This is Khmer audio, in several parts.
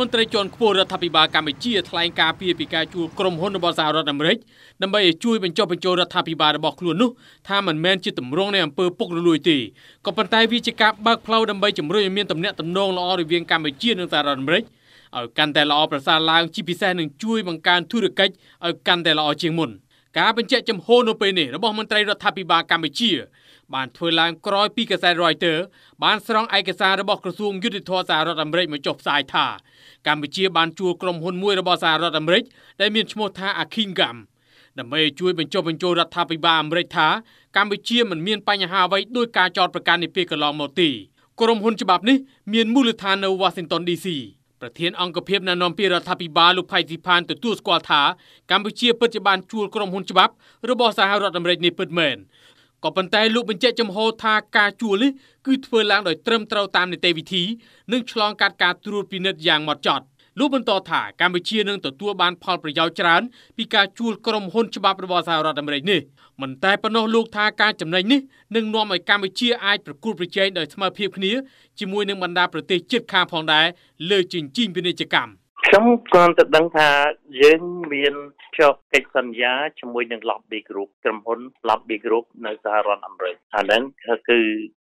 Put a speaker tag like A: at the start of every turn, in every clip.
A: មន្ត្រីជាន់ខ្ពស់រដ្ឋាភិបាលកម្ពុជាថ្លែងការពីពីការជួលក្រុមហ៊ុនរបស់សហរដ្ឋអាមេរិកដើម្បីជួយបញ្ចុះបញ្ចូលរដ្ឋាភិបាលរបស់ខ្លួននោះថាមិនមែនជាទម្រង់នៃអំពើពុករលួយទេក៏ប៉ុន្តែវាជាការបើកផ្លូវដើម្បីជំរុញឲ្យមានទំនាក់ទំនងល្អរវាងកម្ពុជានិងសហរដ្ឋអាមេរិកឲ្យកាន់តែល្អប្រសើរឡើងជាពិសេសនឹងជួយបង្កើនធុរកិច្ចឲ្យកាន់តែល្អជាងមុន។ការបញ្ជាក់ចំហនៅពេលនេះរបស់មន្ត្រីរដ្ឋាភិបាលកម្ពុជាបានធ្វើឡើងក្រោយពីកាសែត Reuters បានស្រង់ឯកសាររបស់ក្រសួងយុតិធម៌សហរដ្ឋអាមេរិកមកចុះផ្សាយថាកម្ពុជាបានជួលក្រុមហ៊ុនមួយរបស់សហរដ្ឋអាមេរិកដែលមានឈ្មោះថា Akingam ដើម្បីជួយបញ្ចុះបញ្ចូលរដ្ឋាភិបាលអាមេរិកថាកម្ពុជាមិនមានបញ្ហាអ្វីដោយការចោទប្រកាន់នាពេលកន្លងមកទេក្រុមហ៊ុនច្បាប់នេះមានមូលដ្ឋាននៅ Washington DC ប្រធានអង្គភិបណែនាំពីរដ្ឋាភិបាលលោកផៃស៊ីផានទទួលស្គាល់ថាកម្ពុជាពិតជាបានជួលក្រុមហ៊ុនច្បាប់របស់សហរដ្ឋអាមេរិកនេះពិតមែនក៏ប៉ុន្តែលោកបញ្ជាក់ចំហថាការជួលនេះគឺធ្វើឡើងដោយត្រឹមត្រូវតាមនីតិវិធីនិងឆ្លងកាត់ការត្រួតពិនិត្យយ៉ាងម៉ត់ចត់។លោកបន្តថាកម្ពុជានឹងទទួលបានផលប្រយោជន៍ច្រើនពីការជួលក្រុមហ៊ុនច្បាប់របស់សហរដ្ឋអាមេរិកនេះមិនតែប៉ុណ្ណោះលោកថាការចំណេញនេះនឹងនាំឲ្យកម្ពុជាអាចប្រកួតប្រជែងដោយស្មើភាពគ្នាជាមួយនឹងបណ្ដាប្រទេសជិតខាងផងដែរលើជញ្ជីងពាណិជ្ជកម្ម
B: ខ្ញុំគ្រាន់តែដឹងថាយើងមានជាប់កិច្ចសន្យាជាមួយ នឹង Lobby Group ក្រុមហ៊ុន Lobby Group នៅសហរដ្ឋអាមេរិកអាហ្នឹងគឺ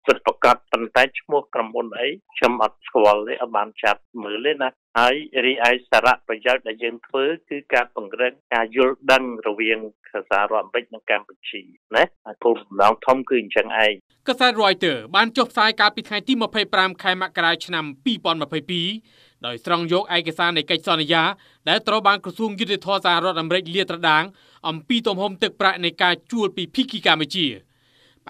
B: ពិតប្រាកដប៉ុន្តែឈ្មោះក្រុមហ៊ុនអីខ្ញុំអត់ស្គាល់ទេអត់បានចាប់មើលទេណាហើយរីឯសារៈប្រយោជន៍ដែលយើងធ្វើគឺការពង្រឹងការយល់ដឹងរវាងភាសារដ្ឋអាមេរិកនិងកម្ពុជាណាហើយគោលបំណងធំគឺអញ្ចឹងឯង
A: កាសែត Reuters បានចុះផ្សាយកាលពីថ្ងៃទី25ខែមករាឆ្នាំ2022ដោយស្រង់យកឯកសារនៃកិច្ចសន្យាដែលត្រូវបានក្រសួងយុតិធធម៌សហរដ្ឋអាមេរិកលាតត្រដាងអំពីទំហំទឹកប្រាក់នៃការជួលពីភីគីកម្ពុជា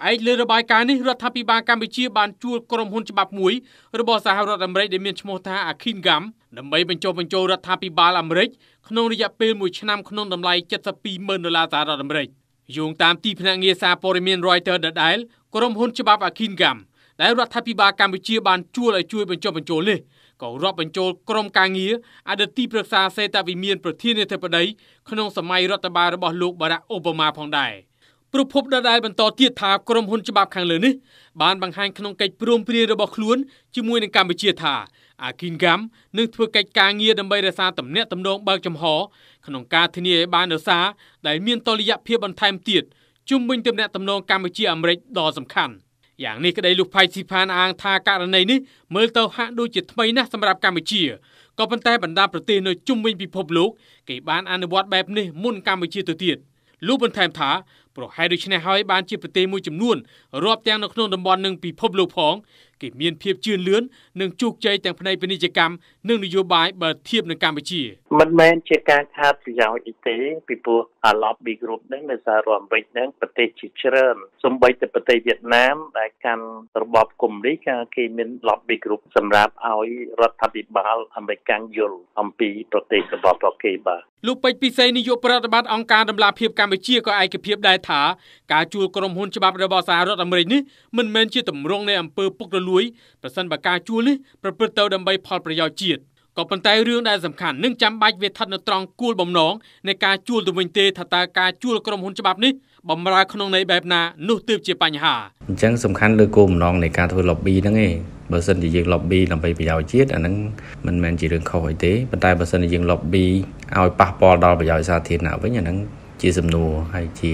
A: ផ្អែកលើរបាយការណ៍នេះរដ្ឋាភិបាលកម្ពុជាបានជួលក្រុមហ៊ុនច្បាប់មួយរបស់សហរដ្ឋអាមេរិកដែលមានឈ្មោះថា Akingam ដើម្បីបញ្ចុះបញ្ចូលរដ្ឋាភិបាលអាមេរិកក្នុងរយៈពេល1ឆ្នាំក្នុងតម្លៃ72,000ដុល្លារសហរដ្ឋអាមេរិកយោងតាមទីភ្នាក់ងារសារព័ត៌មាន Reuters ដដែលក្រុមហ៊ុនច្បាប់ Akingam ដែលរដ្ឋាភិបាលកម្ពុជាបានជួលឲ្យជួយបញ្ចុះបញ្ចូលនេះក៏រាប់បញ្ចូលក្រុមការងារអតីតទីប្រឹក្សាសេតវិមានប្រធានាធិបតីក្នុងសម័យរដ្ឋបាលរបស់លោកបារ៉ាក់អូបាម៉ាផងដែរ។ព្រោះភពដដែលបន្តទៀតថាក្រុមហ៊ុនច្បាប់ខាងលើនេះបានបង្ហាញ ក្នុងកិច្ចព្រមព្រៀងរបស់ខ្លួនជាមួយនឹងកម្ពុជាថាអាគីនហ្គាំនឹងធ្វើកិច្ចការងារដើម្បីរក្សាទំនាក់ទំនងបើកចំហក្នុងការធានាឲ្យបានរសារដែលមានតលយៈភាពបន្ថែមទៀតជុំវិញទំនាក់ទំនងកម្ពុជាអាមេរិកដ៏សំខាន់យ៉ាងនេះក្តីលោកផៃស៊ីផានអាងថាករណីនេះមើលទៅហាក់ដូចជាថ្មីណាស់សម្រាប់កម្ពុជាក៏ប៉ុន្តែបណ្ដាប្រទេសនៅជុំវិញពិភពលោកគេបានអនុវត្តបែបនេះមុនកម្ពុជាទៅទៀត។លោកបន្ថែមថាប្រហែលដូច្នេះហើយបានជាប្រទេសមួយចំនួនរាប់ទាំងនៅក្នុងតំបន់នឹងពិភពលោកផងគេមានភាពជឿនលឿននិងជោគជ័យទាំងផ្នែកពាណិជ្ជកម្មនិងនយោបាយបើធៀបនឹងកម្ពុជា
B: មិនមែនជាការខាតប្រយោជន៍អីទេពីព្រោះអា lobby group ហ្នឹងនៅសាររដ្ឋអាមេរិកហ្នឹងប្រទេសជាច្រើនសំបីតែប្រទេសវៀតណាមដែលកាន់របបកុម្មុយនីសគេមាន lobby group សម្រាប់ឲ្យរដ្ឋាភិបាលអាមេរិកយល់អំពីប្រទេសរបស់ប្រទេសបាទ
A: លោកពេជ្រពិសេសនាយកប្រតិបត្តិអង្គការដំឡាភិបកម្ពុជាក៏ឯកភាពដែរថាការជួលក្រុមហ៊ុនច្បាប់របស់សហរដ្ឋអាមេរិកនេះមិនមែនជាទម្រង់នៃអំពើពុករលលួយប្រសិនបើការជួលនេះប្រព្រឹត្តទៅដើម្បី ផលប្រយោជន៍ជាតិក៏ប៉ុន្តែរឿងដែលសំខាន់និងចាំបាច់វាស្ថិតនៅត្រង់គោលបំណងនៃការជួលទៅវិញទេ ថាតើការជួលក្រុមហ៊ុនច្បាប់នេះបំរើក្នុងន័យបែបណានោះទើបជាបញ្ហា
B: អញ្ចឹងសំខាន់លើគោលបំណងនៃការធ្វើ lobby ហ្នឹងឯងបើសិនជាយើង lobby ដើម្បីប្រយោជន៍ជាតិអាហ្នឹងមិនមែនជារឿងខុសអីទេប៉ុន្តែបើសិនជាយើង lobby ឲ្យប៉ះពាល់ដល់ប្រយោជន៍សាធារណៈវិញអាហ្នឹងជាសំណួរហើយជា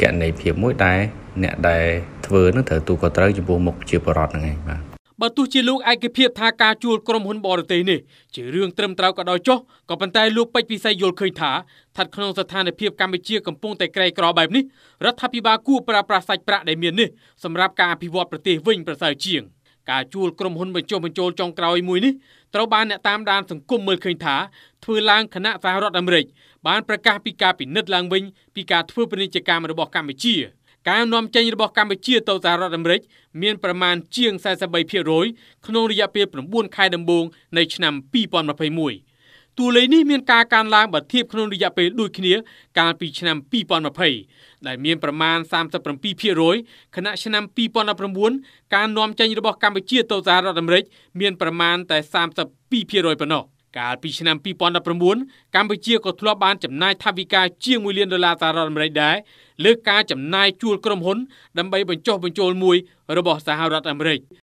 B: កណន័យភាពមួយដែរអ្នកដែលធ្វើនឹងត្រូវទូក៏ត្រូវចំពោះមុខជាបរតហ្នឹងឯងបាទ
A: បើទោះជាលោកឯកភាពថាការជួលក្រុមហ៊ុនបរទេសនេះជារឿងត្រឹមត្រូវក៏ដោយចុះក៏ប៉ុន្តែលោកពេជ្រពិសីយល់ឃើញថាស្ថិតក្នុងស្ថានភាពកម្ពុជាកំពុងតែក្រីក្របែបនេះរដ្ឋាភិបាលគួរប្រើប្រាស់សាច់ប្រាក់ដែលមាននេះសម្រាប់ការអភិវឌ្ឍប្រទេសវិញប្រសើរជាងការជួលក្រុមហ៊ុនបញ្ចុះបញ្ចូលចុងក្រោយមួយនេះត្រូវបានអ្នកតាមដានសង្គមមើលឃើញថាធ្វើឡើងគណៈសហរដ្ឋអាមេរិកបានប្រកាសពីការពិនិត្យឡើងវិញពីការធ្វើពាណិជ្ជកម្មរបស់កម្ពុជា។ការនាំចេញរបស់កម្ពុជាទៅសហរដ្ឋអាមេរិកមានប្រមាណជាង43%ក្នុងរយៈពេល9ខែដំបូងនៃឆ្នាំ2021តួលេខនេះមានការកើនឡើងបើធៀបក្នុងរយៈពេលដូចគ្នាកាលពីឆ្នាំ2020ដែលមានប្រមាណ37%ខណៈឆ្នាំ2019ការនាំចេញរបស់កម្ពុជាទៅសហរដ្ឋអាមេរិកមានប្រមាណតែ32%ប៉ុណ្ណោះកាលពីឆ្នាំ2019កម្ពុជាក៏ធ្លាប់បានចំណាយថវិកាជាង1លានដុល្លារសហរដ្ឋអាមេរិកដែរលើការចំណាយជួលក្រុមហ៊ុនដើម្បីបញ្ចុះបញ្ចូលមួយរបស់សហរដ្ឋអាមេរិក